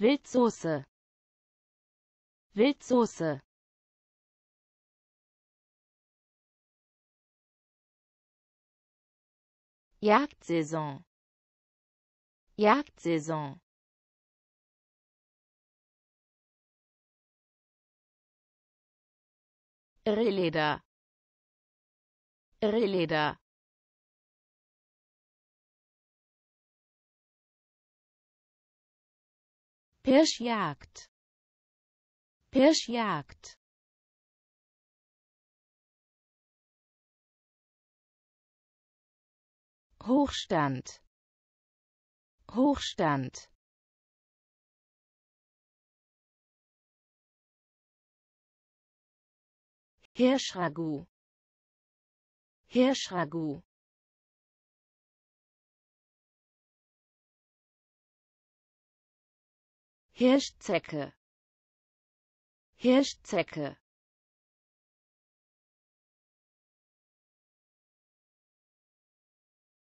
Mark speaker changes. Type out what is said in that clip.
Speaker 1: Wildsoße Wildsoße Jagdsaison Jagdsaison Irrleder Irrleder Pirschjagd Pirschjagd Hochstand Hochstand Hirschragout Hirschragout Hirschzecke Hirschzecke